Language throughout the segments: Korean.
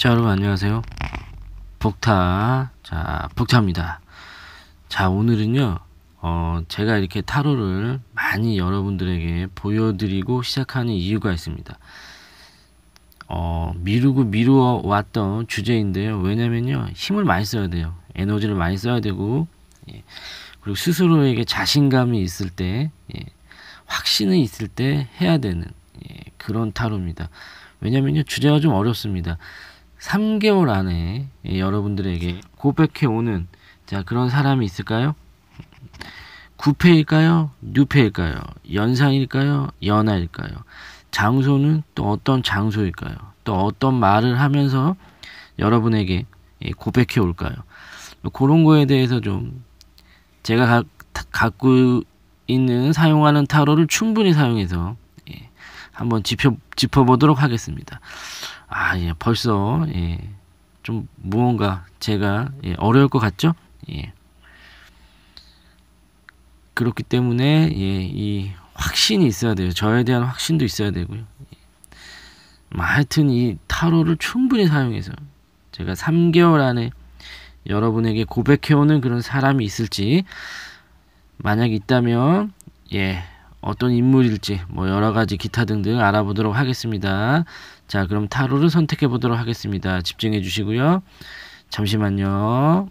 자 여러분 안녕하세요 복타 자 복타입니다 자 오늘은요 어 제가 이렇게 타로를 많이 여러분들에게 보여드리고 시작하는 이유가 있습니다 어 미루고 미루어 왔던 주제인데요 왜냐면요 힘을 많이 써야 돼요 에너지를 많이 써야 되고 예. 그리고 스스로에게 자신감이 있을 때 예. 확신이 있을 때 해야 되는 예. 그런 타로입니다 왜냐면요 주제가 좀 어렵습니다 3개월 안에 예, 여러분들에게 고백해오는 자 그런 사람이 있을까요? 구패일까요? 뉴패일까요? 연상일까요? 연하일까요? 장소는 또 어떤 장소일까요? 또 어떤 말을 하면서 여러분에게 예, 고백해 올까요? 뭐 그런 거에 대해서 좀 제가 가, 갖고 있는 사용하는 타로를 충분히 사용해서 예, 한번 짚어, 짚어보도록 하겠습니다. 아, 예, 벌써, 예, 좀 무언가 제가 예, 어려울 것 같죠? 예. 그렇기 때문에, 예, 이 확신이 있어야 돼요. 저에 대한 확신도 있어야 되고요. 뭐 하여튼 이 타로를 충분히 사용해서 제가 3개월 안에 여러분에게 고백해오는 그런 사람이 있을지 만약 있다면 예 어떤 인물일지 뭐 여러 가지 기타 등등 알아보도록 하겠습니다. 자, 그럼 타로를 선택해 보도록 하겠습니다. 집중해 주시고요. 잠시만요.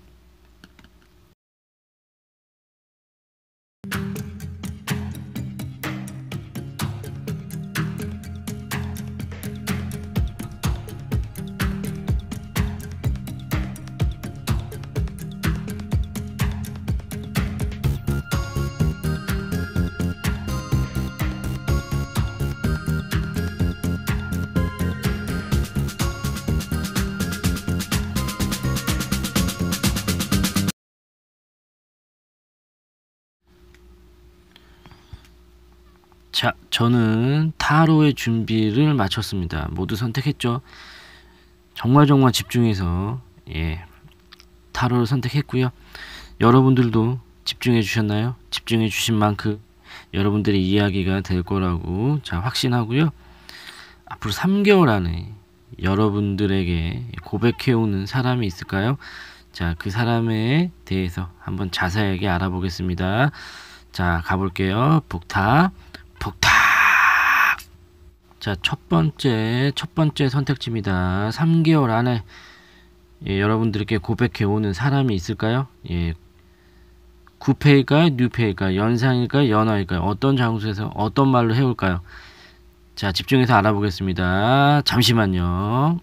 저는 타로의 준비를 마쳤습니다. 모두 선택했죠. 정말 정말 집중해서 예 타로를 선택했고요. 여러분들도 집중해 주셨나요? 집중해 주신 만큼 여러분들의 이야기가 될 거라고 자 확신하고요. 앞으로 3개월 안에 여러분들에게 고백해오는 사람이 있을까요? 자, 그 사람에 대해서 한번 자세하게 알아보겠습니다. 자, 가볼게요. 북타, 북타. 자, 첫 번째, 첫 번째 선택지입니다. 3개월 안에 예, 여러분들께 고백해 오는 사람이 있을까요? 예. 구페이가요뉴페이가요 연상일까요? 연하일까요? 어떤 장소에서 어떤 말로 해 올까요? 자, 집중해서 알아보겠습니다. 잠시만요.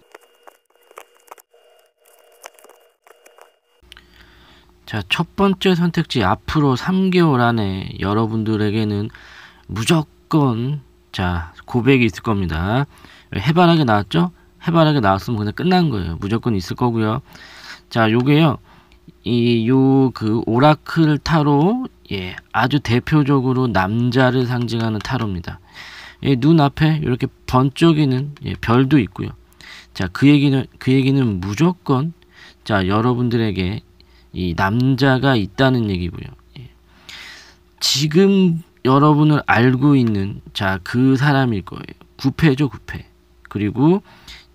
자, 첫 번째 선택지 앞으로 3개월 안에 여러분들에게는 무조건 자, 고백이 있을 겁니다. 해바라기 나왔죠? 해바라기 나왔으면 그냥 끝난 거예요. 무조건 있을 거고요. 자, 요게요. 이 요 그 오라클 타로 예, 아주 대표적으로 남자를 상징하는 타로입니다. 예, 눈앞에 이렇게 번쩍이는 예, 별도 있고요. 자, 그 얘기는 그 얘기는 무조건 자, 여러분들에게 이 남자가 있다는 얘기고요. 예. 지금 여러분을 알고 있는 자 그 사람일 거예요. 구패죠 구패. 그리고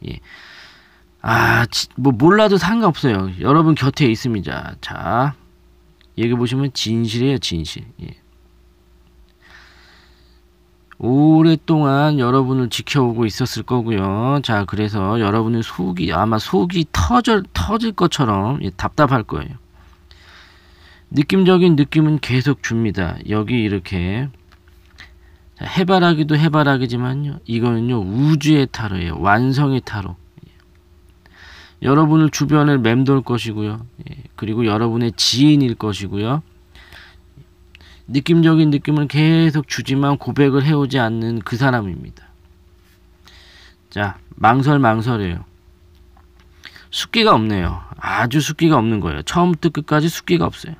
예. 아, 지, 뭐 몰라도 상관없어요. 여러분 곁에 있습니다. 자, 여기 보시면 진실이에요, 진실. 예. 오랫동안 여러분을 지켜오고 있었을 거고요. 자, 그래서 여러분의 속이 아마 속이 터져 터질 것처럼 예, 답답할 거예요. 느낌적인 느낌은 계속 줍니다. 여기 이렇게 해바라기도 해바라기지만요. 이거는요. 우주의 타로예요. 완성의 타로. 예. 여러분을 주변을 맴돌 것이고요. 예. 그리고 여러분의 지인일 것이고요. 느낌적인 느낌을 계속 주지만 고백을 해오지 않는 그 사람입니다. 자, 망설망설해요. 숫기가 없네요. 아주 숫기가 없는 거예요. 처음부터 끝까지 숫기가 없어요.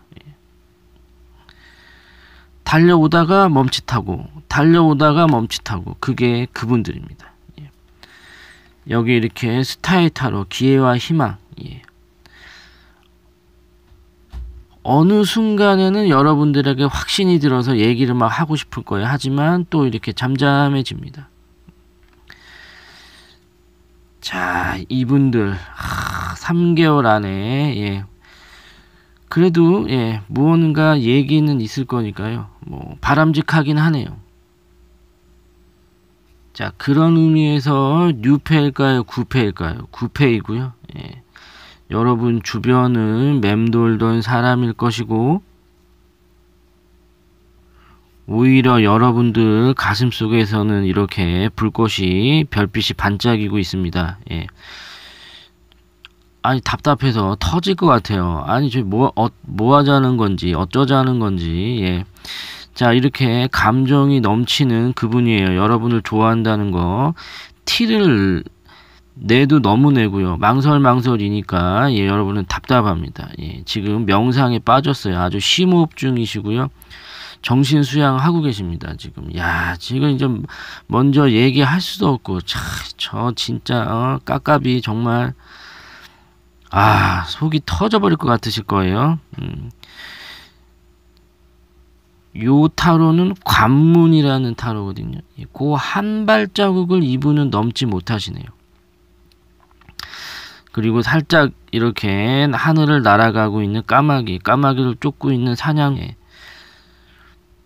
달려오다가 멈칫하고 달려오다가 멈칫하고 그게 그분들입니다. 예. 여기 이렇게 스타의 타로 기회와 희망 예. 어느 순간에는 여러분들에게 확신이 들어서 얘기를 막 하고 싶을 거예요. 하지만 또 이렇게 잠잠해집니다. 자 이분들 하, 3개월 안에 예, 그래도 예, 무언가 얘기는 있을 거니까요. 뭐 바람직하긴 하네요. 자, 그런 의미에서 뉴페일까요? 구페일까요? 구페이고요. 예. 여러분 주변은 맴돌던 사람일 것이고 오히려 여러분들 가슴속에서는 이렇게 불꽃이 별빛이 반짝이고 있습니다. 예. 아니 답답해서 터질 것 같아요. 아니 저뭐 어, 뭐 하자는 건지 어쩌자는 건지 예. 자 이렇게 감정이 넘치는 그분이에요. 여러분을 좋아한다는 거 티를 내도 너무 내고요. 망설망설이니까 예, 여러분은 답답합니다. 예, 지금 명상에 빠졌어요. 아주 심호흡 중이시고요. 정신 수양하고 계십니다. 지금 야 지금 이제 먼저 얘기할 수도 없고 참저 진짜 어, 까깝이 정말 아, 속이 터져버릴 것 같으실 거예요. 음. 요 타로는 관문이라는 타로거든요. 그한 예, 발자국을 이분은 넘지 못하시네요. 그리고 살짝 이렇게 하늘을 날아가고 있는 까마귀, 까마귀를 쫓고 있는 사냥개. 예.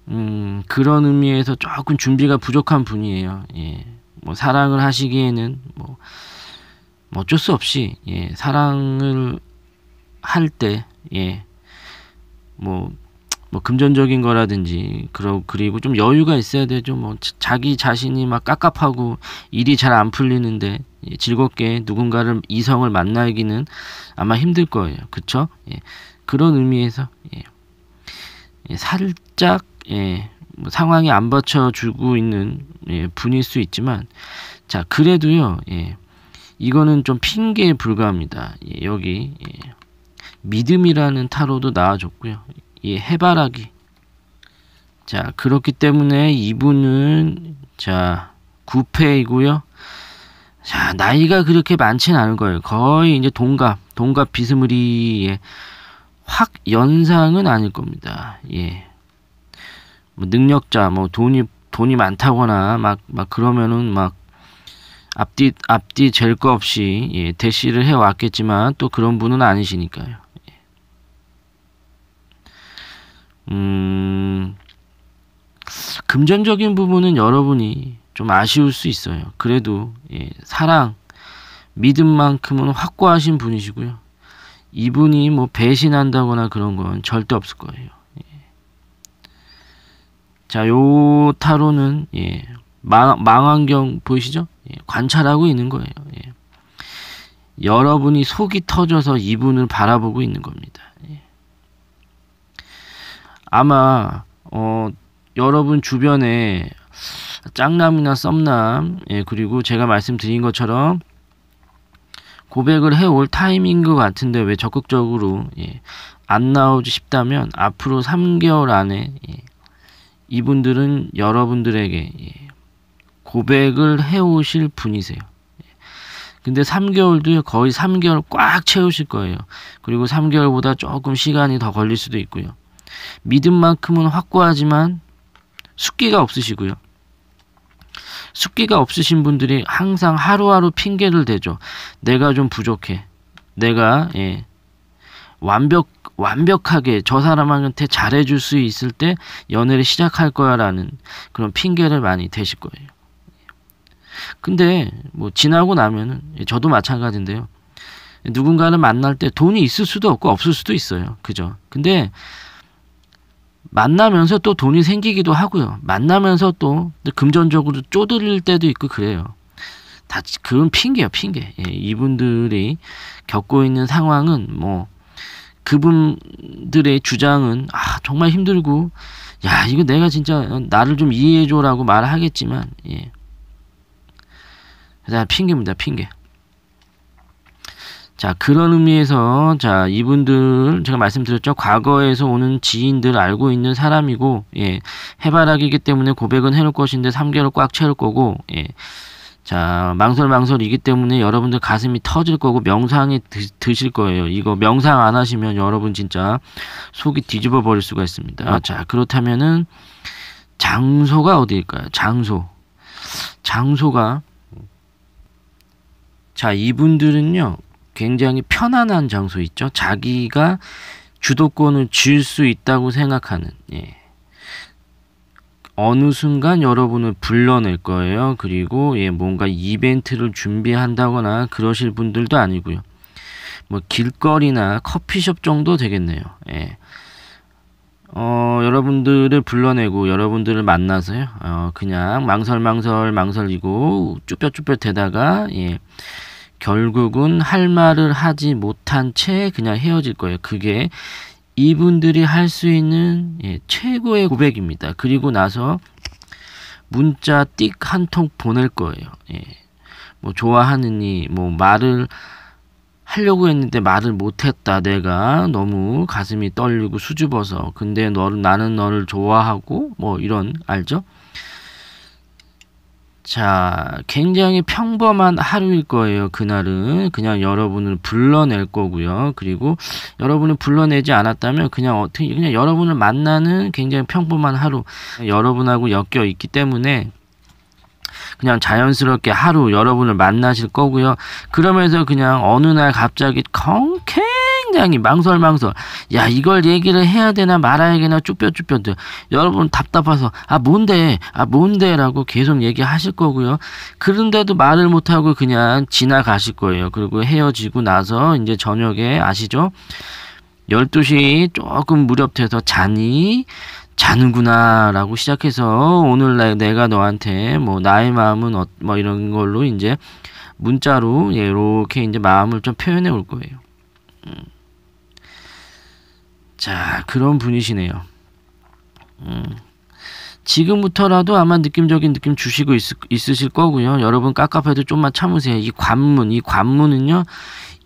음, 그런 의미에서 조금 준비가 부족한 분이에요. 예. 뭐 사랑을 하시기에는 뭐뭐 어쩔 수 없이 예, 사랑을 할 때 예, 뭐, 뭐 금전적인 거라든지 그러, 그리고 좀 여유가 있어야 되죠. 뭐 자기 자신이 막 깝깝하고 일이 잘 안 풀리는데 예, 즐겁게 누군가를 이성을 만나기는 아마 힘들 거예요. 그쵸? 예, 그런 의미에서 예, 예 살짝 예, 뭐 상황이 안 받쳐주고 있는 예, 분일 수 있지만 자 그래도요. 예, 이거는 좀 핑계에 불과합니다. 예, 여기 예. 믿음이라는 타로도 나와줬고요. 예, 해바라기. 자 그렇기 때문에 이분은 자 9패이고요. 자 나이가 그렇게 많진 않을 거예요. 거의 이제 동갑, 동갑 비스무리 예. 확 연상은 아닐 겁니다. 예. 뭐 능력자, 뭐 돈이 돈이 많다거나 막 막 그러면은 막 앞뒤 앞뒤 잴거 없이 예, 대시를 해 왔겠지만 또 그런 분은 아니시니까요. 예. 음, 금전적인 부분은 여러분이 좀 아쉬울 수 있어요. 그래도 예, 사랑, 믿음만큼은 확고하신 분이시고요. 이분이 뭐 배신한다거나 그런 건 절대 없을 거예요. 예. 자, 요 타로는 예, 망, 망원경 보이시죠? 예, 관찰하고 있는 거예요. 예. 여러분이 속이 터져서 이분을 바라보고 있는 겁니다. 예. 아마 어, 여러분 주변에 짱남이나 썸남 예, 그리고 제가 말씀드린 것처럼 고백을 해올 타임인 것 같은데 왜 적극적으로 예, 안 나오지 싶다면 앞으로 3개월 안에 예, 이분들은 여러분들에게 고백을 해오실 분이세요. 근데 3개월 뒤에 거의 3개월 꽉 채우실 거예요. 그리고 3개월보다 조금 시간이 더 걸릴 수도 있고요. 믿음만큼은 확고하지만 숙기가 없으시고요. 숙기가 없으신 분들이 항상 하루하루 핑계를 대죠. 내가 좀 부족해. 내가 예, 완벽 완벽하게 저 사람한테 잘해줄 수 있을 때 연애를 시작할 거야라는 그런 핑계를 많이 대실 거예요. 근데 뭐 지나고 나면은 예, 저도 마찬가지인데요. 누군가를 만날 때 돈이 있을 수도 없고 없을 수도 있어요. 그죠? 근데 만나면서 또 돈이 생기기도 하고요. 만나면서 또 금전적으로 쪼들릴 때도 있고 그래요. 다 그건 핑계요, 핑계. 예, 이분들이 겪고 있는 상황은 뭐 그분들의 주장은 아 정말 힘들고 야 이거 내가 진짜 나를 좀 이해해줘라고 말하겠지만 예. 일단 핑계입니다. 핑계. 자, 그런 의미에서, 자, 이분들, 제가 말씀드렸죠. 과거에서 오는 지인들 알고 있는 사람이고, 예, 해바라기이기 때문에 고백은 해놓을 것인데 3개월 꽉 채울 거고, 예. 자, 망설망설이기 때문에 여러분들 가슴이 터질 거고, 명상이 드, 실 거예요. 이거 명상 안 하시면 여러분 진짜 속이 뒤집어 버릴 수가 있습니다. 아, 자, 그렇다면은, 장소가 어디일까요? 장소. 장소가, 자, 이분들은요, 굉장히 편안한 장소 있죠? 자기가 주도권을 쥘 수 있다고 생각하는, 예. 어느 순간 여러분을 불러낼 거예요. 그리고 예, 뭔가 이벤트를 준비한다거나 그러실 분들도 아니고요. 뭐 길거리나 커피숍 정도 되겠네요. 예. 어, 여러분들을 불러내고 여러분들을 만나서요. 어, 그냥 망설망설 망설이고 쭈뼛쭈뼛 되다가 예. 결국은 할 말을 하지 못한 채 그냥 헤어질 거예요. 그게 이분들이 할 수 있는 예, 최고의 고백입니다. 그리고 나서 문자 띡 한 통 보낼 거예요. 예. 뭐 좋아하느니 뭐 말을 하려고 했는데 말을 못했다. 내가 너무 가슴이 떨리고 수줍어서. 근데 너를, 나는 너를 좋아하고, 뭐 이런, 알죠? 자, 굉장히 평범한 하루일 거예요. 그날은 그냥 여러분을 불러낼 거고요. 그리고 여러분을 불러내지 않았다면 그냥 어떻게 그냥 여러분을 만나는 굉장히 평범한 하루. 여러분하고 엮여 있기 때문에 그냥 자연스럽게 하루 여러분을 만나실 거고요. 그러면서 그냥 어느 날 갑자기 컹 굉장히 망설망설. 야, 이걸 얘기를 해야 되나 말아야 되나 쭈뼛쭈뼛. 여러분 답답해서 아, 뭔데? 아, 뭔데라고 계속 얘기하실 거고요. 그런데도 말을 못 하고 그냥 지나가실 거예요. 그리고 헤어지고 나서 이제 저녁에 아시죠? 12시 조금 무렵 돼서 자니 자는구나 라고 시작해서 오늘 날 내가 너한테 뭐 나의 마음은 어, 뭐 이런 걸로 이제 문자로 이렇게 예, 이제 마음을 좀 표현해 올 거예요. 음. 자 그런 분이시네요. 음. 지금부터라도 아마 느낌적인 느낌 주시고 있, 으실 거고요. 여러분 깝깝해도 좀만 참으세요. 이 관문, 이 관문은요.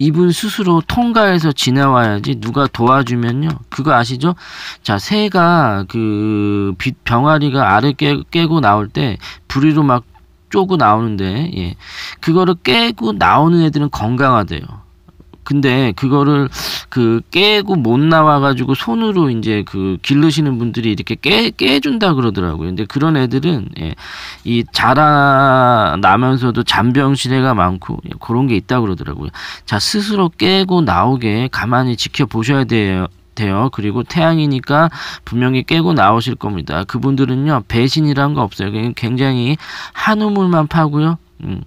이분 스스로 통과해서 지나와야지 누가 도와주면요. 그거 아시죠? 자, 새가 그 병아리가 알을 깨, 고 나올 때 부리로 막 쪼고 나오는데, 예. 그거를 깨고 나오는 애들은 건강하대요. 근데 그거를 그 깨고 못 나와가지고 손으로 이제 그 길르시는 분들이 이렇게 깨 깨준다 그러더라고요. 근데 그런 애들은 예, 이 자라나면서도 잔병실해가 많고 예, 그런 게 있다 그러더라고요. 자 스스로 깨고 나오게 가만히 지켜보셔야 돼요. 돼요. 그리고 태양이니까 분명히 깨고 나오실 겁니다. 그분들은요 배신이란 거 없어요. 굉장히 한 우물만 파고요. 음,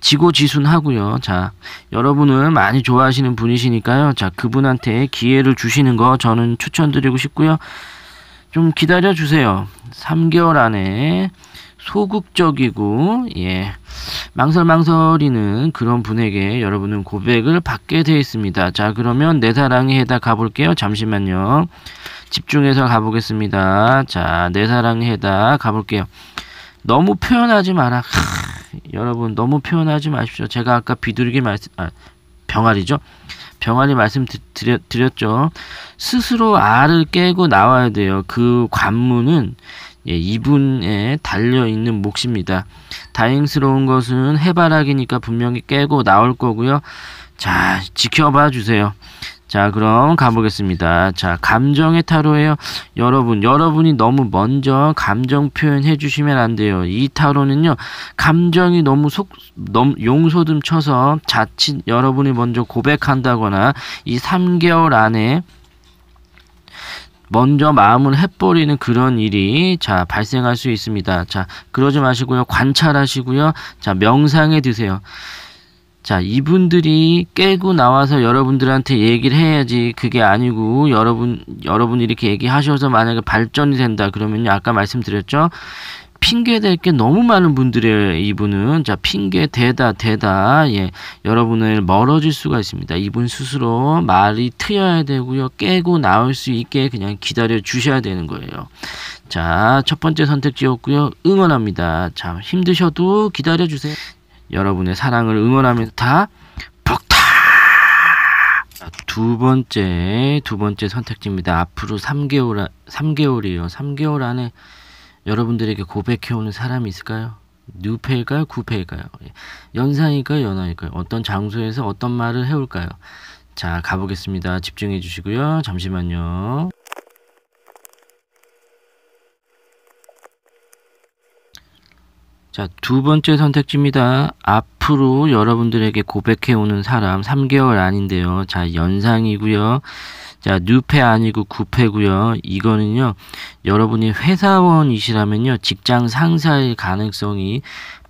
지고지순하고요. 자, 여러분은 많이 좋아하시는 분이시니까요. 자, 그분한테 기회를 주시는 거 저는 추천드리고 싶고요. 좀 기다려 주세요. 3개월 안에 소극적이고 예 망설망설이는 그런 분에게 여러분은 고백을 받게 되어 있습니다 자 그러면 내 사랑에 해다 가볼게요 잠시만요 집중해서 가보겠습니다 자내 사랑에 해다 가볼게요 너무 표현하지 마라 여러분 너무 표현하지 마십시오. 제가 아까 비둘기 말씀 아, 병아리죠. 병아리 말씀 드렸, 드렸죠. 스스로 알을 깨고 나와야 돼요. 그 관문은 예, 이분에 달려 있는 몫입니다. 다행스러운 것은 해바라기니까 분명히 깨고 나올 거고요. 자, 지켜봐 주세요. 자, 그럼 가보겠습니다. 자, 감정의 타로예요. 여러분, 여러분이 너무 먼저 감정 표현해 주시면 안 돼요. 이 타로는요, 감정이 너무 속, 너무 용서좀 쳐서 자칫 여러분이 먼저 고백한다거나 이 3개월 안에 먼저 마음을 해버리는 그런 일이 자 발생할 수 있습니다. 자 그러지 마시고요 관찰하시고요 자명상해 드세요. 자, 이분들이 깨고 나와서 여러분들한테 얘기를 해야지 그게 아니고 여러분 여러분이 렇게 얘기하셔서 만약에 발전이 된다 그러면 아까 말씀드렸죠. 핑계 될 게 너무 많은 분들의 이분은 자 핑계 대다 대다 예 여러분을 멀어질 수가 있습니다 이분 스스로 말이 트여야 되고요 깨고 나올 수 있게 그냥 기다려 주셔야 되는 거예요 자첫 번째 선택지였고요 응원합니다 참 힘드셔도 기다려 주세요 여러분의 사랑을 응원하면서 다폭타두 번째, 두 번째 선택지입니다. 앞으로 3개월, 3개월이요. 3개월 안에 여러분들에게 고백해오는 사람이 있을까요? 뉴페일까요? 구페일까요? 예. 연상일까요? 연하일까요? 어떤 장소에서 어떤 말을 해올까요? 자, 가보겠습니다. 집중해 주시고요. 잠시만요. 자, 두 번째 선택지입니다. 앞으로 여러분들에게 고백해오는 사람 3개월 아닌데요. 자, 연상이고요. 자, 뉴페 아니고 구페고요. 이거는요. 여러분이 회사원이시라면요. 직장 상사일 가능성이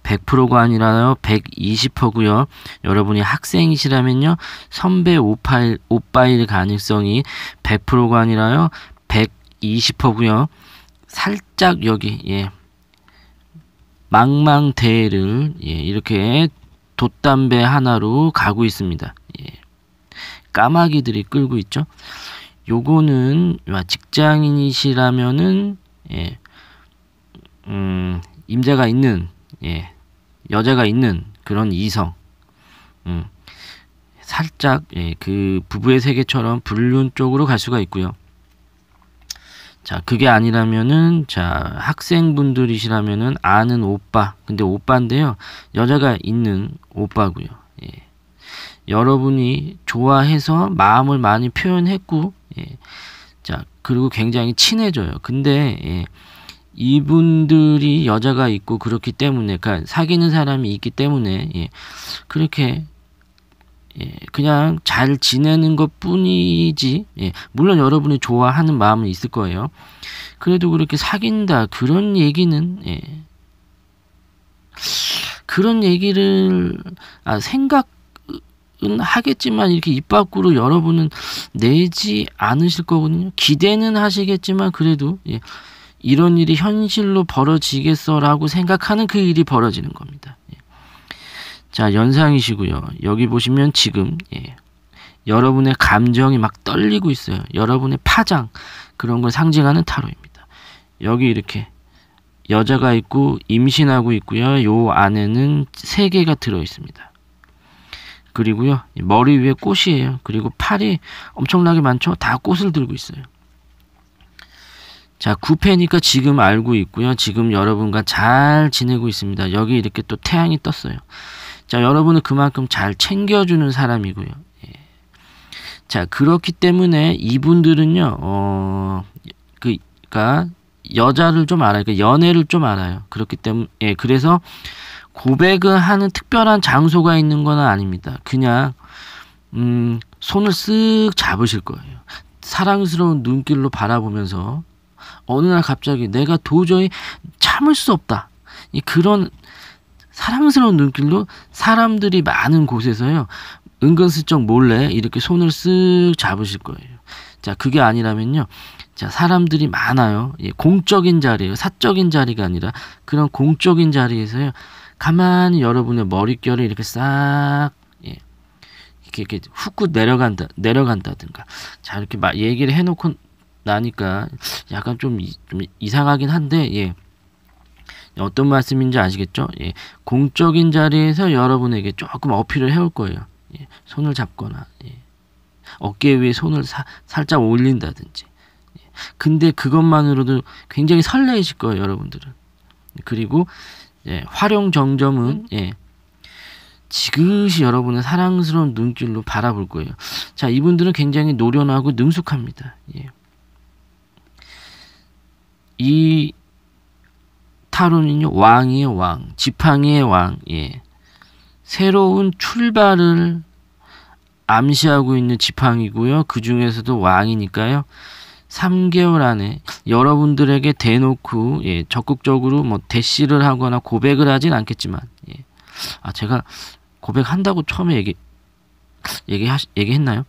100%가 아니라요. 120%고요. 여러분이 학생이시라면요. 선배 오빠일, 오빠일 가능성이 100%가 아니라요. 120%고요. 살짝 여기 예. 망망대해를 예, 이렇게 돛담배 하나로 가고 있습니다. 예, 까마귀들이 끌고 있죠. 요거는 아, 직장인이시라면은 예, 음, 임자가 있는 예, 여자가 있는 그런 이성 음, 살짝 예, 그 부부의 세계처럼 불륜 쪽으로 갈 수가 있고요. 자, 그게 아니라면은 자, 학생분들이시라면은 아는 오빠. 근데 오빠인데요. 여자가 있는 오빠고요. 예. 여러분이 좋아해서 마음을 많이 표현했고 예. 자, 그리고 굉장히 친해져요. 근데 예. 이분들이 여자가 있고 그렇기 때문에 그러니까 사귀는 사람이 있기 때문에 예. 그렇게 예, 그냥 잘 지내는 것 뿐이지, 예, 물론 여러분이 좋아하는 마음은 있을 거예요. 그래도 그렇게 사귄다, 그런 얘기는, 예, 그런 얘기를, 아, 생각은 하겠지만, 이렇게 입 밖으로 여러분은 내지 않으실 거거든요. 기대는 하시겠지만, 그래도, 예, 이런 일이 현실로 벌어지겠어라고 생각하는 그 일이 벌어지는 겁니다. 자, 연상이시고요. 여기 보시면 지금 예. 여러분의 감정이 막 떨리고 있어요. 여러분의 파장 그런 걸 상징하는 타로입니다. 여기 이렇게 여자가 있고 임신하고 있고요. 요 안에는 세 개가 들어 있습니다. 그리고요. 머리 위에 꽃이에요. 그리고 팔이 엄청나게 많죠. 다 꽃을 들고 있어요. 자, 구패니까 지금 알고 있고요. 지금 여러분과 잘 지내고 있습니다. 여기 이렇게 또 태양이 떴어요. 자, 여러분은 그만큼 잘 챙겨주는 사람이고요. 예. 자, 그렇기 때문에 이분들은요, 어, 그, 그니까, 여자를 좀 알아요. 그러니까 연애를 좀 알아요. 그렇기 때문에, 예, 그래서 고백을 하는 특별한 장소가 있는 건 아닙니다. 그냥, 음, 손을 쓱 잡으실 거예요. 사랑스러운 눈길로 바라보면서 어느 날 갑자기 내가 도저히 참을 수 없다. 그런 사랑스러운 눈길로 사람들이 많은 곳에서요. 은근슬쩍 몰래 이렇게 손을 쓱 잡으실 거예요. 자, 그게 아니라면요. 자, 사람들이 많아요. 예, 공적인 자리예요. 사적인 자리가 아니라 그런 공적인 자리에서요. 가만히 여러분의 머릿결을 이렇게 싹 예, 이렇게, 이렇게 훅훅 내려간다 내려간다든가 자 이렇게 막 얘기를 해놓고 나니까 약간 좀, 이, 좀 이상하긴 한데 예. 어떤 말씀인지 아시겠죠? 예, 공적인 자리에서 여러분에게 조금 어필을 해올 거예요. 예, 손을 잡거나 예, 어깨 위에 손을 사, 살짝 올린다든지. 예. 근데 그것만으로도 굉장히 설레이실 거예요, 여러분들은. 그리고 예, 활용 정점은 음. 예. 지그시 여러분의 사랑스러운 눈길로 바라볼 거예요. 자, 이분들은 굉장히 노련하고 능숙합니다. 이 타론는요왕이에요 왕, 지팡이의 왕, 예. 새로운 출발을 암시하고 있는 지팡이고요. 그 중에서도 왕이니까요. 3개월 안에 여러분들에게 대놓고 예, 적극적으로 뭐 대시를 하거나 고백을 하진 않겠지만 예. 아 제가 고백한다고 처음에 얘기 얘기 하 얘기했나요?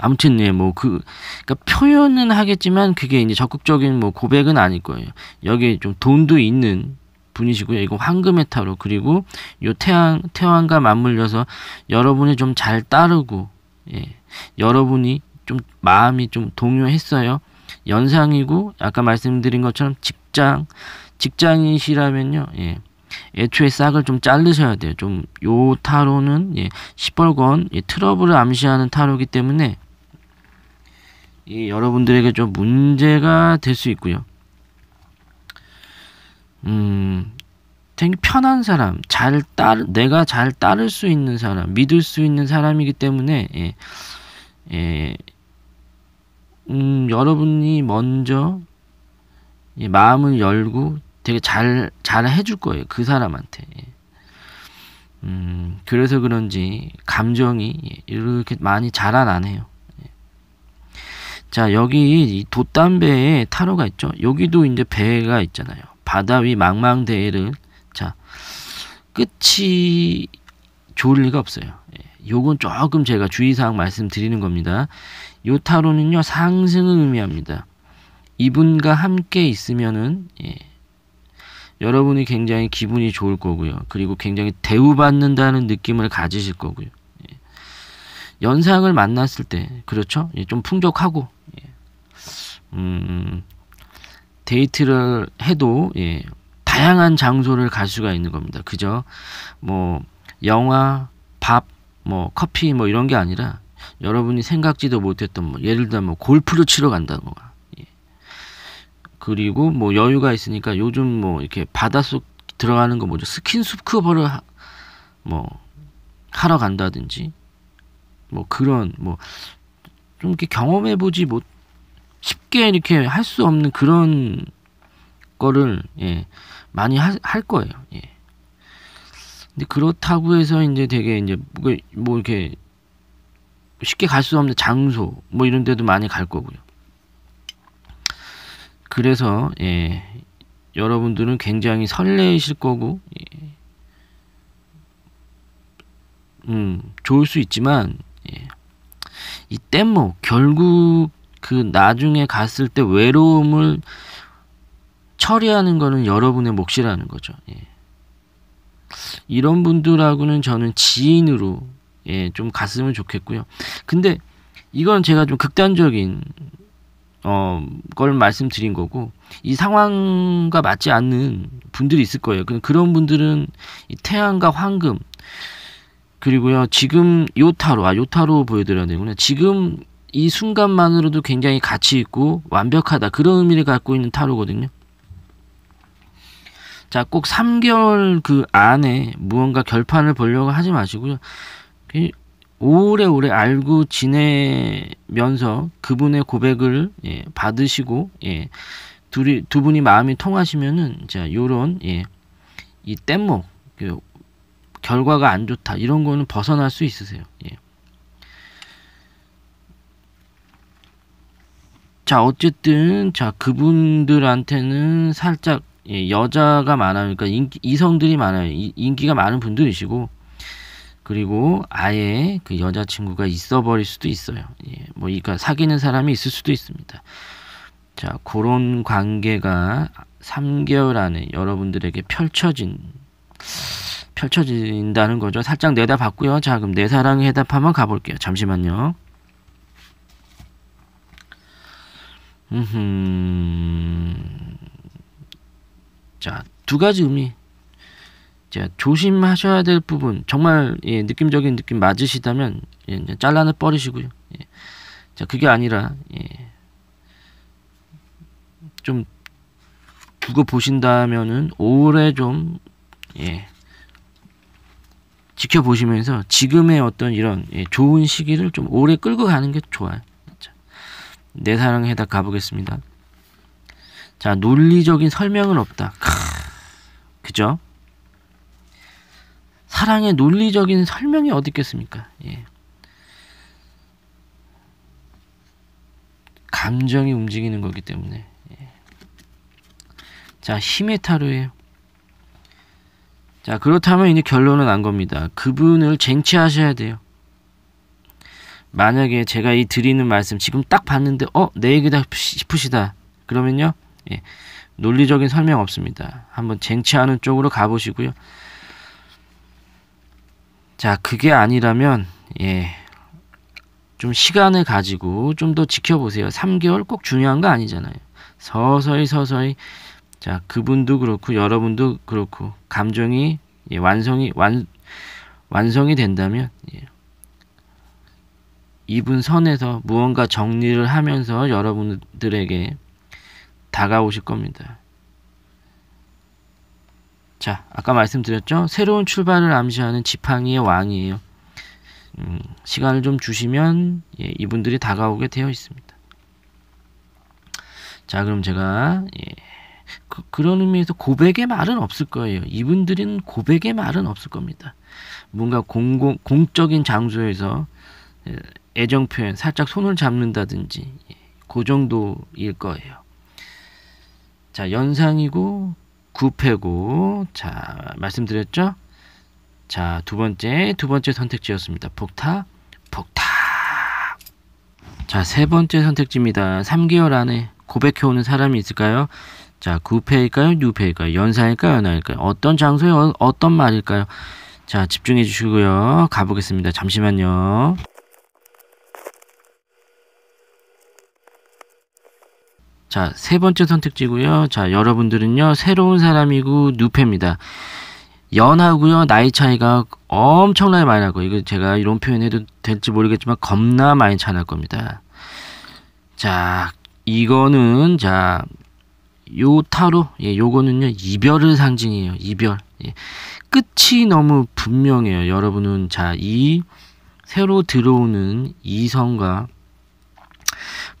아무튼 예, 뭐그 그러니까 표현은 하겠지만 그게 이제 적극적인 뭐 고백은 아닐 거예요. 여기 좀 돈도 있는 분이시고요. 이거 황금의 타로 그리고 요 태양 태양과 맞물려서 여러분이 좀 잘 따르고 예. 여러분이 좀 마음이 좀 동요했어요. 연상이고 아까 말씀드린 것처럼 직장 직장이시라면요. 예. 애초에 싹을 좀 자르셔야 돼요. 좀 요 타로는 예, 시뻘건 예, 트러블을 암시하는 타로이기 때문에 이 여러분들에게 좀 문제가 될 수 있고요. 음, 되게 편한 사람, 잘 따르, 내가 잘 따를 수 있는 사람, 믿을 수 있는 사람이기 때문에 예, 예, 음, 여러분이 먼저 예, 마음을 열고 되게 잘, 잘 해줄 거예요. 그 사람한테. 예. 음, 그래서 그런지 감정이 이렇게 많이 자라나네요. 자, 여기 이 돛담배에 타로가 있죠. 여기도 이제 배가 있잖아요. 바다 위 망망대해를 자, 끝이 좋을 리가 없어요. 예, 요건 조금 제가 주의사항 말씀드리는 겁니다. 요 타로는요, 상승을 의미합니다. 이분과 함께 있으면은, 예, 여러분이 굉장히 기분이 좋을 거고요. 그리고 굉장히 대우받는다는 느낌을 가지실 거고요. 연상을 만났을 때 그렇죠? 예, 좀 풍족하고 예. 음, 데이트를 해도 예, 다양한 장소를 갈 수가 있는 겁니다. 그죠? 뭐 영화, 밥, 뭐 커피 뭐 이런 게 아니라 여러분이 생각지도 못했던 뭐 예를 들어 뭐 골프를 치러 간다거나 예. 그리고 뭐 여유가 있으니까 요즘 뭐 이렇게 바닷속 들어가는 거 뭐죠 스킨스쿠버를 뭐 하러 간다든지 뭐 그런 뭐 좀 이렇게 경험해 보지 못 쉽게 이렇게 할 수 없는 그런 거를 예, 많이 하, 할 거예요. 예. 근데 그렇다고 해서 이제 되게 이제 그 뭐 이렇게 쉽게 갈 수 없는 장소 뭐 이런 데도 많이 갈 거고요. 그래서 예, 여러분들은 굉장히 설레실 거고 예, 음, 좋을 수 있지만 예. 이 땜목 결국 그 나중에 갔을 때 외로움을 처리하는 거는 여러분의 몫이라는 거죠. 예. 이런 분들하고는 저는 지인으로 예, 좀 갔으면 좋겠고요. 근데 이건 제가 좀 극단적인 어, 걸 말씀드린 거고 이 상황과 맞지 않는 분들이 있을 거예요. 그런 분들은 이 태양과 황금 그리고요, 지금 요타로, 아, 요타로 보여드려야 되구나. 지금 이 순간만으로도 굉장히 가치 있고 완벽하다. 그런 의미를 갖고 있는 타로거든요. 자, 꼭 3개월 그 안에 무언가 결판을 보려고 하지 마시고요. 그 오래오래 알고 지내면서 그분의 고백을 예, 받으시고, 예, 둘이, 두 분이 마음이 통하시면은, 자, 요런, 예, 이 뗏목, 그 결과가 안 좋다 이런 거는 벗어날 수 있으세요. 예. 자 어쨌든 자 그분들한테는 살짝 예, 여자가 많아요. 그러니까 인기, 이성들이 많아요. 이, 인기가 많은 분들이시고 그리고 아예 그 여자친구가 있어 버릴 수도 있어요. 예, 뭐 그러니까 사귀는 사람이 있을 수도 있습니다. 자 그런 관계가 3개월 안에 여러분들에게 펼쳐진 펼쳐진다는 거죠. 살짝 내다봤고요. 자 그럼 내 네 사랑 해답 한번 가볼게요. 잠시만요. 음 자두 가지 의미. 자 조심하셔야 될 부분 정말 예, 느낌적인 느낌 맞으시다면 예, 이제 잘라내 버리시고요. 예. 자 그게 아니라 예. 좀 두고 보신다면은 오래 좀 예. 지켜보시면서 지금의 어떤 이런 예, 좋은 시기를 좀 오래 끌고 가는 게 좋아요. 내 사랑에다 가보겠습니다. 자, 논리적인 설명은 없다. 크, 그죠? 사랑의 논리적인 설명이 어디 있겠습니까? 예. 감정이 움직이는 거기 때문에. 예. 자, 힘의 타로예요. 자, 그렇다면 이제 결론은 난 겁니다. 그분을 쟁취하셔야 돼요. 만약에 제가 이 드리는 말씀 지금 딱 봤는데 어, 내 얘기다 싶으시다. 그러면요. 예, 논리적인 설명 없습니다. 한번 쟁취하는 쪽으로 가보시고요. 자, 그게 아니라면 예. 좀 시간을 가지고 좀 더 지켜보세요. 3개월 꼭 중요한 거 아니잖아요. 서서히 서서히 자, 그분도 그렇고 여러분도 그렇고 감정이 예, 완성이 완 완성이 된다면 예. 이분 선에서 무언가 정리를 하면서 여러분들에게 다가오실 겁니다. 자, 아까 말씀드렸죠? 새로운 출발을 암시하는 지팡이의 왕이에요. 음, 시간을 좀 주시면 예, 이분들이 다가오게 되어 있습니다. 자, 그럼 제가 예. 그, 그런 의미에서 고백의 말은 없을 거예요. 이분들은 고백의 말은 없을 겁니다. 뭔가 공공, 공적인 장소에서 애정 표현, 살짝 손을 잡는다든지, 예, 그 정도일 거예요. 자, 연상이고, 구패고, 자, 말씀드렸죠? 자, 두 번째, 두 번째 선택지였습니다. 폭타, 폭타. 자, 세 번째 선택지입니다. 3개월 안에 고백해오는 사람이 있을까요? 자, 구패일까요? 유패일까요? 연사일까요? 연하일까요? 어떤 장소에 어, 떤 말일까요? 자, 집중해 주시고요. 가보겠습니다. 잠시만요. 자, 세 번째 선택지고요. 자, 여러분들은요. 새로운 사람이고 누패입니다. 연하고요. 나이 차이가 엄청나게 많이 나고 이거 제가 이런 표현해도 될지 모르겠지만 겁나 많이 차날 겁니다. 자, 이거는 자, 요 타로 예 요거는요 이별을 상징해요 이별 예, 끝이 너무 분명해요 여러분은 자 이 새로 들어오는 이성과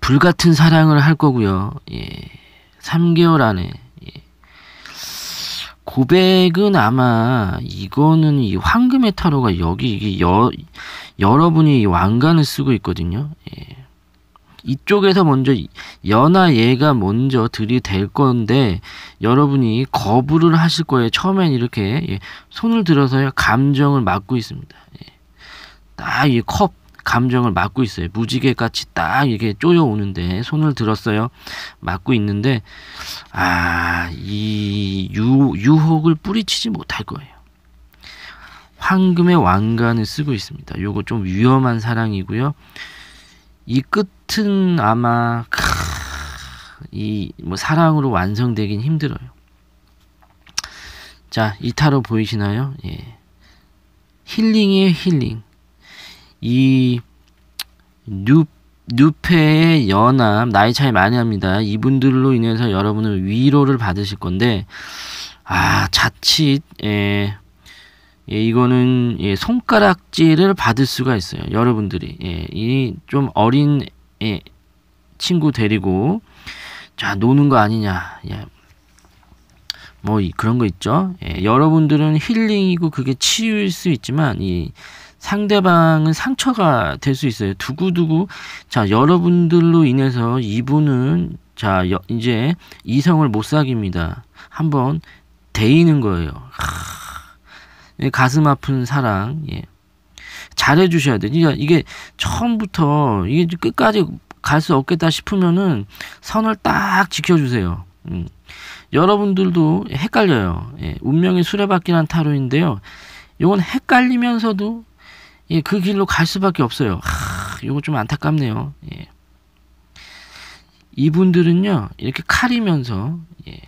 불같은 사랑을 할 거고요 예 3개월 안에 예, 고백은 아마 이거는 이 황금의 타로가 여기 이게 여, 여러분이 왕관을 쓰고 있거든요 예. 이쪽에서 먼저 연하 얘가 먼저 들이댈 건데 여러분이 거부를 하실 거예요. 처음엔 이렇게 예, 손을 들어서 감정을 막고 있습니다. 예. 딱이 컵 감정을 막고 있어요. 무지개 같이 딱 이렇게 쪼여 오는데 손을 들었어요. 막고 있는데 아 이 유혹을 뿌리치지 못할 거예요. 황금의 왕관을 쓰고 있습니다. 요거 좀 위험한 사랑이고요. 이 끝은 아마 이 뭐 사랑으로 완성되긴 힘들어요. 자, 이타로 보이시나요? 예. 힐링이에요, 힐링. 이 뉴, 뉴페의 연합, 나이 차이 많이 합니다. 이분들로 인해서 여러분은 위로를 받으실 건데, 아, 자칫, 예, 예, 이거는 예, 손가락질을 받을 수가 있어요. 여러분들이 예, 이 좀 어린 예, 친구 데리고 자 노는 거 아니냐. 예. 뭐 그런 거 있죠. 예, 여러분들은 힐링이고 그게 치유일 수 있지만 이 상대방은 상처가 될 수 있어요. 두구두구자 여러분들로 인해서 이분은 자 여, 이제 이성을 못 사깁니다. 한번 데이는 거예요. 하... 예, 가슴 아픈 사랑, 예. 잘해주셔야 돼. 그러니까 이게 처음부터 이게 끝까지 갈 수 없겠다 싶으면은 선을 딱 지켜주세요. 음. 여러분들도 헷갈려요. 예. 운명의 수레바퀴란 타로인데요. 이건 헷갈리면서도 예, 그 길로 갈 수밖에 없어요. 하, 요거 좀 안타깝네요. 예. 이분들은요, 이렇게 칼이면서, 예.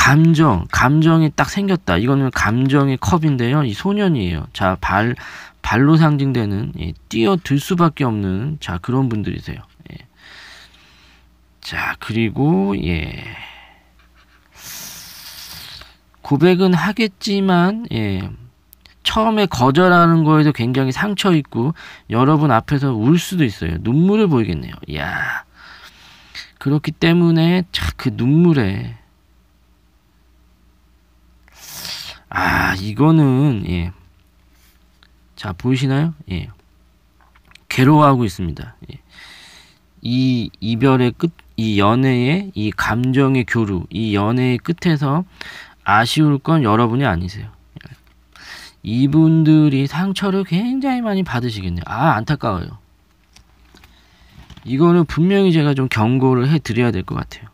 감정, 감정이 딱 생겼다. 이거는 감정의 컵인데요. 이 소년이에요. 자, 발, 발로 상징되는, 예, 뛰어들 수밖에 없는, 자, 그런 분들이세요. 예. 자, 그리고, 예. 고백은 하겠지만, 예. 처음에 거절하는 거에도 굉장히 상처 있고, 여러분 앞에서 울 수도 있어요. 눈물을 보이겠네요. 야 그렇기 때문에, 자, 그 눈물에, 아, 이거는, 예. 자, 보이시나요? 예. 괴로워하고 있습니다. 예. 이 이별의 끝, 이 연애의, 이 감정의 교류, 이 연애의 끝에서 아쉬울 건 여러분이 아니세요. 예. 이분들이 상처를 굉장히 많이 받으시겠네요. 아, 안타까워요. 이거는 분명히 제가 좀 경고를 해드려야 될 것 같아요.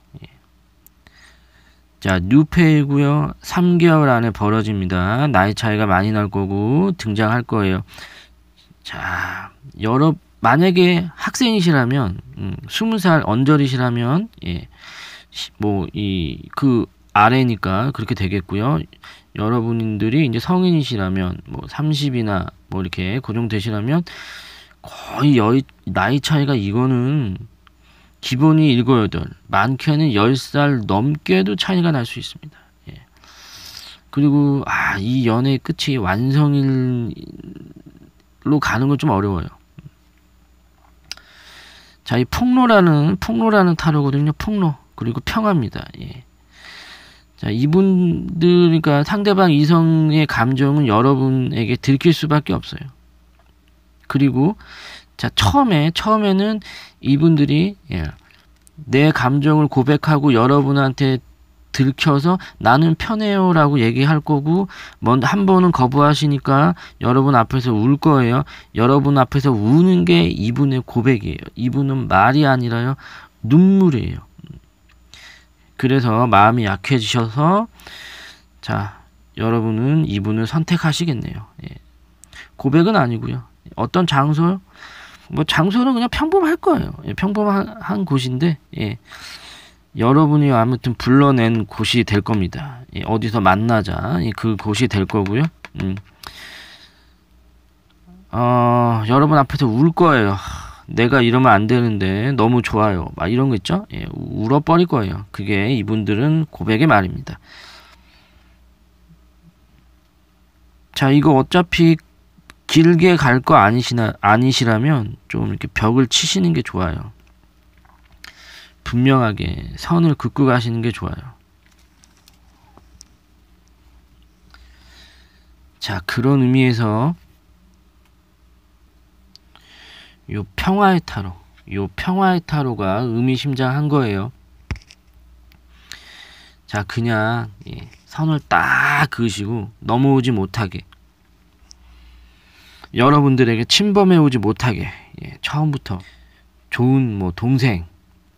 자, 뉴페이고요. 3개월 안에 벌어집니다. 나이 차이가 많이 날 거고 등장할 거예요. 자, 여러 만약에 학생이시라면 음, 20살 언저리시라면 예. 뭐 이 그 아래니까 그렇게 되겠고요. 여러분들이 이제 성인이시라면 뭐 30이나 뭐 이렇게 고정되시라면 거의 여의 나이 차이가 이거는 기본이 일곱 여덟, 많게는 열 살 넘게도 차이가 날 수 있습니다. 예. 그리고 아, 이 연애의 끝이 완성일로 가는 건 좀 어려워요. 자, 이 폭로라는 폭로라는 타로거든요. 폭로 그리고 평화입니다. 예. 자, 이분들 그러니까 상대방 이성의 감정은 여러분에게 들킬 수밖에 없어요. 그리고 자, 처음에, 처음에는 이분들이, 예, 내 감정을 고백하고 여러분한테 들켜서 나는 편해요 라고 얘기할 거고, 먼저 한 번은 거부하시니까 여러분 앞에서 울 거예요. 여러분 앞에서 우는 게 이분의 고백이에요. 이분은 말이 아니라요. 눈물이에요. 그래서 마음이 약해지셔서, 자, 여러분은 이분을 선택하시겠네요. 예. 고백은 아니고요. 어떤 장소 요뭐 장소는 그냥 평범할 거예요. 예, 평범한 곳인데 예. 여러분이 아무튼 불러낸 곳이 될 겁니다. 예, 어디서 만나자 그 곳이 될 거고요. 음. 어, 여러분 앞에서 울 거예요. 내가 이러면 안 되는데 너무 좋아요. 막 이런 거 있죠? 예, 울어버릴 거예요. 그게 이분들은 고백의 말입니다. 자, 이거 어차피 길게 갈 거 아니시나 아니시라면 좀 이렇게 벽을 치시는 게 좋아요. 분명하게 선을 긋고 가시는 게 좋아요. 자, 그런 의미에서 요 평화의 타로, 요 평화의 타로가 의미심장한 거예요. 자, 그냥 예, 선을 딱 그으시고 넘어오지 못하게 여러분들에게 침범해오지 못하게 예, 처음부터 좋은 뭐 동생,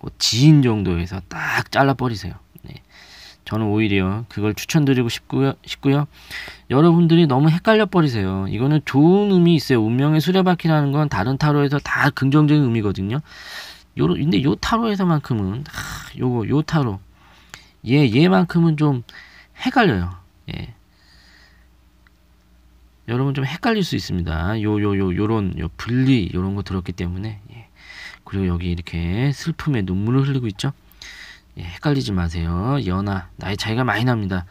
뭐 지인 정도에서 딱 잘라버리세요. 예, 저는 오히려 그걸 추천드리고 싶고요, 싶고요. 여러분들이 너무 헷갈려 버리세요. 이거는 좋은 의미 있어요. 운명의 수레바퀴라는 건 다른 타로에서 다 긍정적인 의미거든요. 요로, 근데 요 타로에서만큼은 하, 요거 요 타로 얘 예, 얘만큼은 좀 헷갈려요. 예. 여러분 좀 헷갈릴 수 있습니다. 요 요 요 요런 요 분리 요런 거 들었기 때문에 예. 그리고 여기 이렇게 슬픔에 눈물을 흘리고 있죠. 예, 헷갈리지 마세요. 연하 나이 차이가 많이 납니다.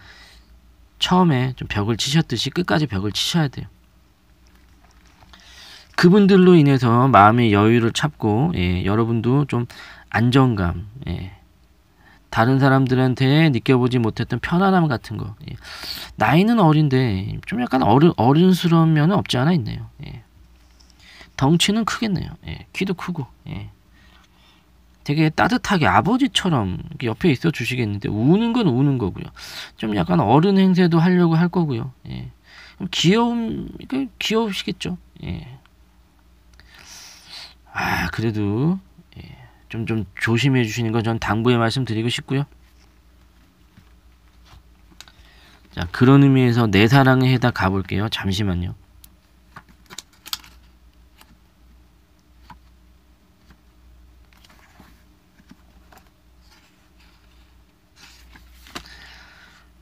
처음에 좀 벽을 치셨듯이 끝까지 벽을 치셔야 돼요. 그분들로 인해서 마음의 여유를 찾고 예, 여러분도 좀 안정감, 예, 다른 사람들한테 느껴보지 못했던 편안함 같은 거. 예. 나이는 어린데 좀 약간 어른 어른스러운 면은 없지 않아 있네요. 예. 덩치는 크겠네요. 예. 키도 크고. 예. 되게 따뜻하게 아버지처럼 옆에 있어 주시겠는데 우는 건 우는 거고요. 좀 약간 어른 행세도 하려고 할 거고요. 예. 귀여움 귀여우시겠죠. 예. 아 그래도 좀좀 조심해 주시는 건 전 당부의 말씀 드리고 싶고요. 자, 그런 의미에서 내사랑에 해다 가볼게요. 잠시만요.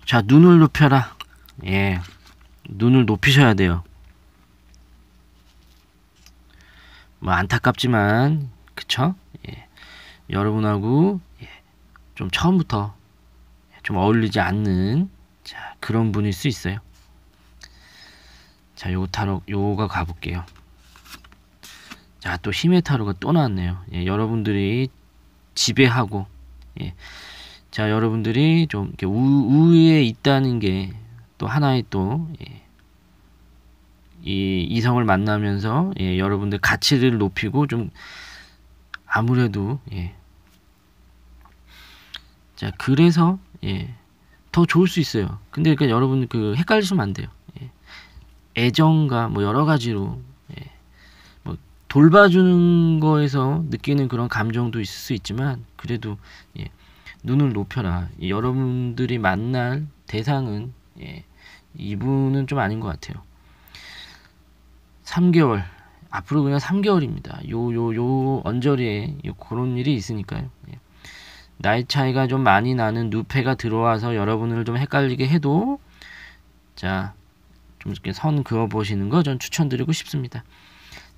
자, 눈을 높여라. 예. 눈을 높이셔야 돼요. 뭐 안타깝지만 그쵸? 여러분하고 예, 좀 처음부터 좀 어울리지 않는 자, 그런 분일 수 있어요. 자, 요거 타로, 요거가 가볼게요. 자, 또 힘의 타로가 또 나왔네요. 예, 여러분들이 지배하고, 예. 자, 여러분들이 좀 이렇게 우, 우에 있다는 게 또 하나의 또, 예. 이 이성을 만나면서 예, 여러분들 가치를 높이고 좀 아무래도 예. 자 그래서 예. 더 좋을 수 있어요. 근데 그러니까 여러분 그 헷갈리시면 안 돼요. 예. 애정과 뭐 여러 가지로 예. 뭐 돌봐주는 거에서 느끼는 그런 감정도 있을 수 있지만 그래도 예. 눈을 높여라. 여러분들이 만날 대상은 예. 이분은 좀 아닌 것 같아요. 3개월 앞으로 그냥 3개월입니다. 요, 요, 요 언저리에 요, 그런 일이 있으니까요. 예. 나이 차이가 좀 많이 나는 누페가 들어와서 여러분을 좀 헷갈리게 해도 자, 좀 이렇게 선 그어보시는 거 전 추천드리고 싶습니다.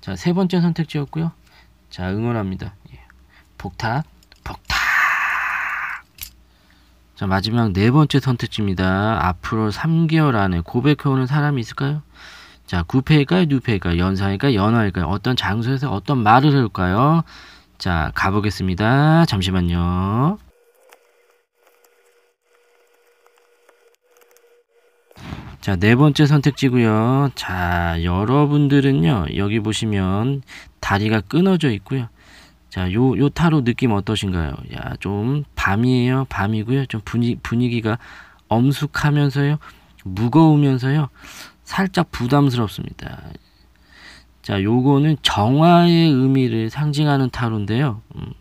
자, 세 번째 선택지였고요. 자, 응원합니다. 예. 폭탁, 폭탁! 자, 마지막 네 번째 선택지입니다. 앞으로 3개월 안에 고백해오는 사람이 있을까요? 자, 구페일까요? 뉴페일까요? 연사일까요? 연화일까요? 어떤 장소에서 어떤 말을 할까요? 자, 가보겠습니다. 잠시만요. 자, 네 번째 선택지고요. 자, 여러분들은요. 여기 보시면 다리가 끊어져 있고요. 자, 요, 요 타로 느낌 어떠신가요? 야, 좀 밤이에요. 밤이고요. 좀 분위, 분위기가 엄숙하면서요. 무거우면서요. 살짝 부담스럽습니다. 자, 요거는 정화의 의미를 상징하는 타로인데요. 음,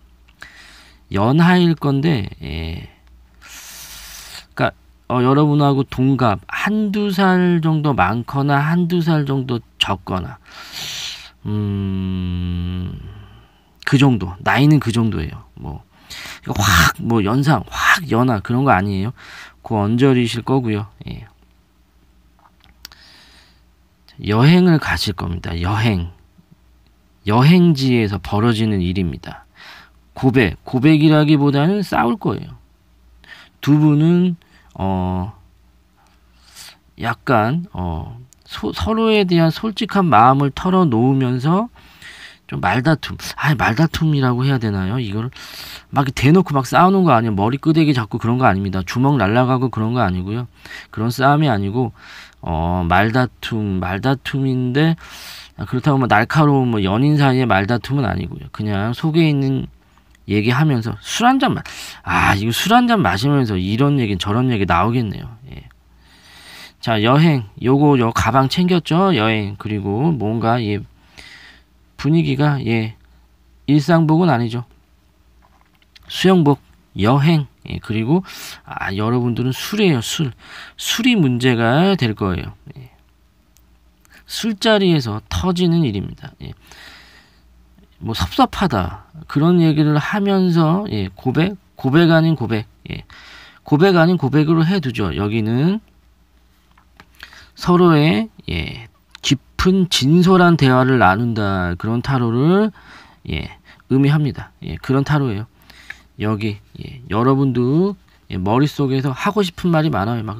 연하일 건데, 예. 그니까, 어, 여러분하고 동갑, 한두 살 정도 많거나, 한두 살 정도 적거나, 음, 그 정도. 나이는 그 정도예요. 뭐, 확, 뭐, 연상, 확, 연하, 그런 거 아니에요. 그 언저리실 거고요. 예. 여행을 가실 겁니다. 여행. 여행지에서 벌어지는 일입니다. 고백, 고백이라기보다는 싸울 거예요. 두 분은 어 약간 어 소, 서로에 대한 솔직한 마음을 털어놓으면서 좀 말다툼, 아 말다툼이라고 해야 되나요? 이걸 막 대놓고 막 싸우는 거 아니에요. 머리 끄대기 잡고 그런 거 아닙니다. 주먹 날라가고 그런 거 아니고요. 그런 싸움이 아니고 어, 말다툼, 말다툼인데 그렇다고 뭐 날카로운 뭐 연인 사이의 말다툼은 아니고요. 그냥 속에 있는 얘기하면서 술 한잔 마. 아 이거 술 한 잔 마시면서 이런 얘기 저런 얘기 나오겠네요. 예. 자 여행 요거 요 가방 챙겼죠 여행 그리고 뭔가 예 분위기가 예 일상복은 아니죠 수영복 여행 예, 그리고 아, 여러분들은 술이에요, 술. 술이 문제가 될 거예요. 예. 술자리에서 터지는 일입니다. 예. 뭐 섭섭하다 그런 얘기를 하면서 예, 고백, 고백 아닌 고백, 예. 고백 아닌 고백으로 해두죠. 여기는 서로의 예, 깊은 진솔한 대화를 나눈다 그런 타로를 예, 의미합니다. 예, 그런 타로예요. 여기 예, 여러분도 예, 머릿속에서 하고 싶은 말이 많아요. 막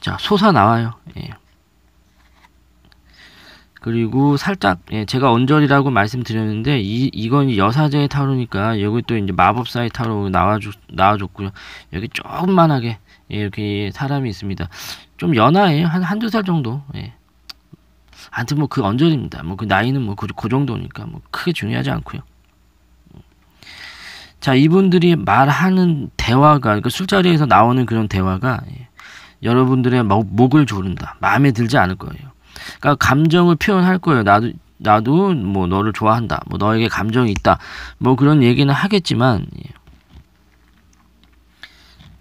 자, 솟아 나와요. 예. 그리고 살짝 예, 제가 언저리라고 말씀드렸는데 이 이건 여사제의 타로니까 여기 또 이제 마법사의 타로 나와주 나와줬고요. 여기 조금만하게 예, 이렇게 사람이 있습니다. 좀 연하예요. 한 한두 살 정도. 예. 아무튼 뭐 그 언저리입니다. 뭐 그 나이는 뭐그 그 정도니까 뭐 크게 중요하지 않고요. 자, 이분들이 말하는 대화가, 그러니까 술자리에서 나오는 그런 대화가 예, 여러분들의 목을 조른다. 마음에 들지 않을 거예요. 그러니까 감정을 표현할 거예요. 나도, 나도 뭐 너를 좋아한다. 뭐 너에게 감정이 있다. 뭐 그런 얘기는 하겠지만, 예.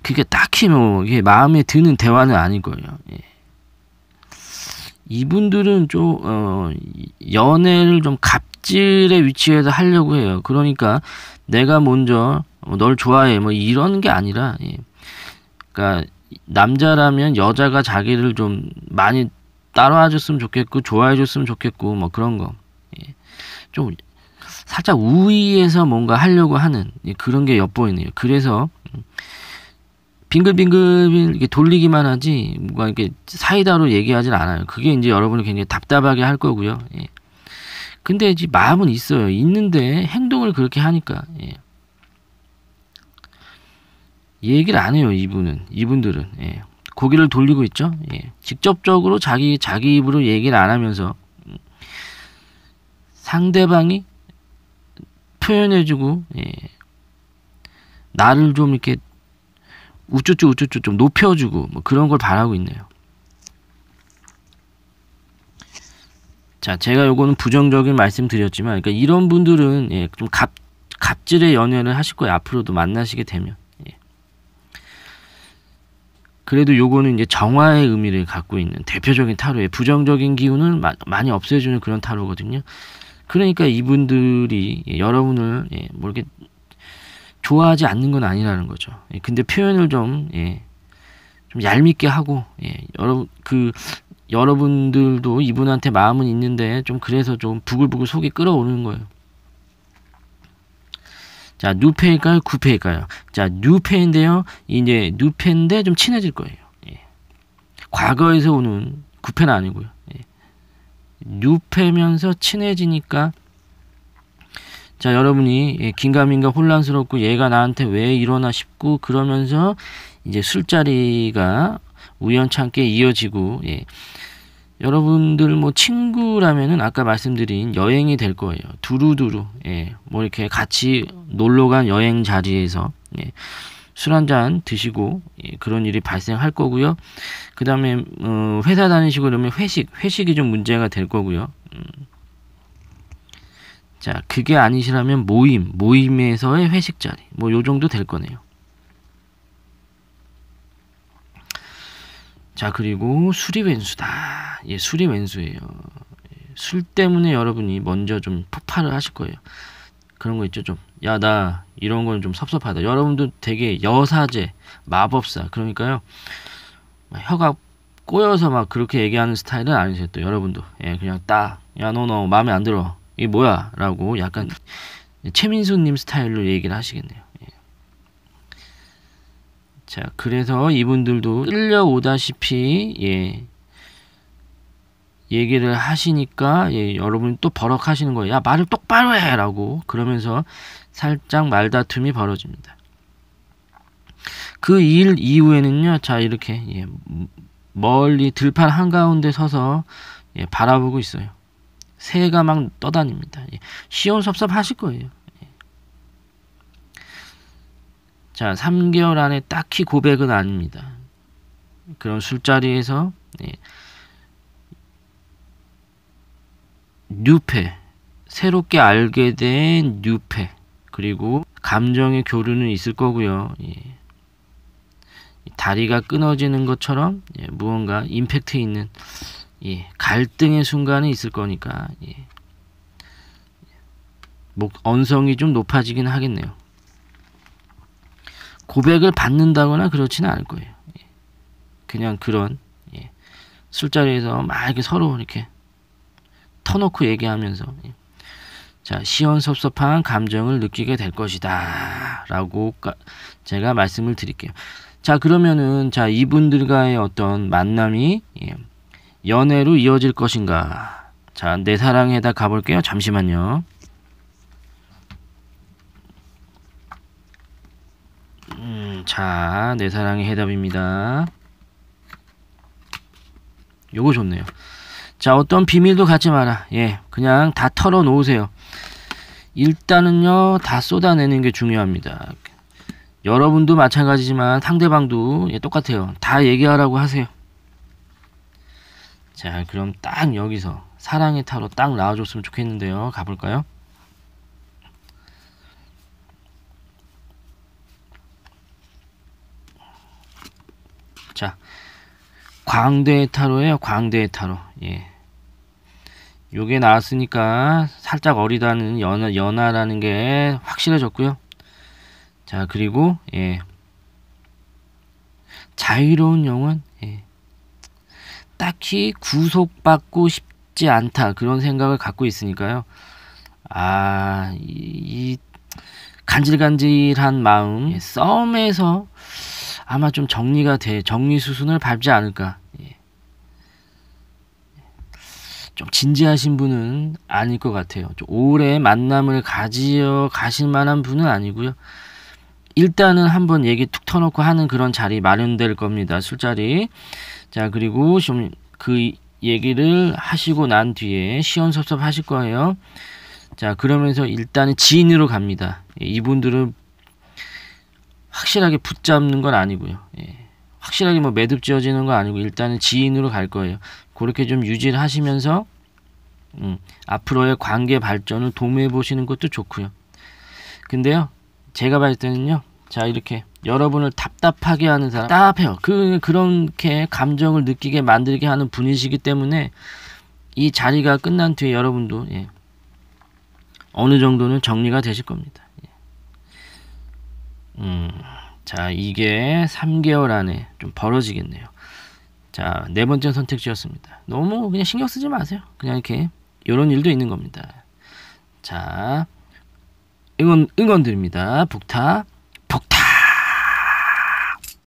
그게 딱히 뭐 이게 마음에 드는 대화는 아닐 거예요. 예. 이분들은 좀 어, 연애를 좀 갑, 갑질의 위치에서 하려고 해요. 그러니까 내가 먼저 뭐 널 좋아해 뭐 이런 게 아니라 예. 그러니까 남자라면 여자가 자기를 좀 많이 따라와 줬으면 좋겠고 좋아해 줬으면 좋겠고 뭐 그런 거. 예. 좀 살짝 우위에서 뭔가 하려고 하는 예. 그런 게 엿보이네요. 그래서 빙글빙글 이렇게 돌리기만 하지 뭔가 이렇게 사이다로 얘기하진 않아요. 그게 이제 여러분을 굉장히 답답하게 할 거고요. 예. 근데 이제 마음은 있어요. 있는데 행동을 그렇게 하니까. 예. 얘기를 안 해요, 이분은. 이분들은. 예. 고개를 돌리고 있죠. 예. 직접적으로 자기 자기 입으로 얘기를 안 하면서 상대방이 표현해주고 예. 나를 좀 이렇게 우쭈쭈 우쭈쭈 좀 높여주고 뭐 그런 걸 바라고 있네요. 자, 제가 요거는 부정적인 말씀 드렸지만, 그러니까 이런 분들은 예, 좀 갑, 갑질의 연애를 하실 거예요. 앞으로도 만나시게 되면. 예. 그래도 요거는 이제 정화의 의미를 갖고 있는 대표적인 타로에 부정적인 기운을 마, 많이 없애주는 그런 타로거든요. 그러니까 이분들이 예, 여러분을 예, 뭐 이렇게 좋아하지 않는 건 아니라는 거죠. 예, 근데 표현을 좀, 예. 좀 얄밉게 하고, 예, 여러분, 그 여러분들도 이분한테 마음은 있는데 좀 그래서 좀 부글부글 속이 끓어오는 거예요. 자, 누페일까요? 구페일까요? 자, 누페인데요. 이제 누페인데 좀 친해질 거예요. 예. 과거에서 오는 구페는 아니고요. 예. 누페면서 친해지니까 자, 여러분이 예, 긴가민가 혼란스럽고 얘가 나한테 왜 이러나 싶고 그러면서 이제 술자리가 우연찮게 이어지고 예. 여러분들 뭐 친구라면은 아까 말씀드린 여행이 될 거예요. 두루두루 예. 뭐 이렇게 같이 놀러 간 여행 자리에서 예. 술 한 잔 드시고 예. 그런 일이 발생할 거고요. 그 다음에 어, 회사 다니시고 그러면 회식 회식이 좀 문제가 될 거고요. 음. 자 그게 아니시라면 모임 모임에서의 회식 자리 뭐 요 정도 될 거네요. 자, 그리고 수리왼수다. 예, 수리왼수예요. 예, 술 때문에 여러분이 먼저 좀 폭발을 하실 거예요. 그런 거 있죠, 좀. 야, 나 이런 건 좀 섭섭하다. 여러분도 되게 여사제, 마법사. 그러니까요. 혀가 꼬여서 막 그렇게 얘기하는 스타일은 아니세요, 또 여러분도. 예, 그냥 딱, 야, 너, 너, 마음에 안 들어. 이게 뭐야? 라고 약간 최민수님 스타일로 얘기를 하시겠네요. 자, 그래서 이분들도 끌려오다시피, 예. 얘기를 하시니까, 예, 여러분 이또 버럭하시는 거예요. 야, 말을 똑바로 해! 라고. 그러면서 살짝 말다툼이 벌어집니다. 그 일 이후에는요, 자, 이렇게, 예, 멀리 들판 한가운데 서서, 예, 바라보고 있어요. 새가 막 떠다닙니다. 예, 시원섭섭하실 거예요. 자, 3개월 안에 딱히 고백은 아닙니다. 그런 술자리에서 예, 뉴페 새롭게 알게 된 뉴페 그리고 감정의 교류는 있을 거고요. 예. 다리가 끊어지는 것처럼 예, 무언가 임팩트 있는 예, 갈등의 순간이 있을 거니까 예. 목 언성이 좀 높아지긴 하겠네요. 고백을 받는다거나 그렇지는 않을 거예요. 예. 그냥 그런 예. 술자리에서 막 이렇게 서로 이렇게 터놓고 얘기하면서 예. 자 시원섭섭한 감정을 느끼게 될 것이다라고 제가 말씀을 드릴게요. 자 그러면은 자 이분들과의 어떤 만남이 예. 연애로 이어질 것인가? 자내 사랑에다 가볼게요. 잠시만요. 자, 내 사랑의 해답입니다. 요거 좋네요. 자, 어떤 비밀도 갖지 마라. 예, 그냥 다 털어놓으세요. 일단은요, 다 쏟아내는 게 중요합니다. 여러분도 마찬가지지만 상대방도 예, 똑같아요. 다 얘기하라고 하세요. 자, 그럼 딱 여기서 사랑의 타로 딱 나와줬으면 좋겠는데요. 가볼까요? 광대 타로예요. 광대 타로. 예. 요게 나왔으니까 살짝 어리다는 연하, 연하라는 게 확실해졌고요. 자, 그리고 예. 자유로운 영혼. 예. 딱히 구속받고 싶지 않다. 그런 생각을 갖고 있으니까요. 아, 이, 이 간질간질한 마음, 예, 썸에서 아마 좀 정리가 돼, 정리 수순을 밟지 않을까. 좀 진지하신 분은 아닐 것 같아요. 좀 오래 만남을 가지어 가실 만한 분은 아니고요. 일단은 한번 얘기 툭 터놓고 하는 그런 자리 마련될 겁니다. 술자리. 자, 그리고 좀 그 얘기를 하시고 난 뒤에 시원섭섭 하실 거예요. 자, 그러면서 일단은 지인으로 갑니다. 예, 이분들은 확실하게 붙잡는 건 아니고요. 예. 확실하게 뭐 매듭 지어지는 건 아니고 일단은 지인으로 갈 거예요. 그렇게 좀 유지를 하시면서 음, 앞으로의 관계 발전을 도모해 보시는 것도 좋고요. 근데요, 제가 봤을 때는요, 자 이렇게 여러분을 답답하게 하는 사람, 답해요. 그 그렇게 감정을 느끼게 만들게 하는 분이시기 때문에 이 자리가 끝난 뒤에 여러분도 예, 어느 정도는 정리가 되실 겁니다. 예. 음, 자 이게 3개월 안에 좀 벌어지겠네요. 자, 네 번째 선택지였습니다. 너무 그냥 신경 쓰지 마세요. 그냥 이렇게 이런 일도 있는 겁니다. 자, 응원 응원드립니다. 북타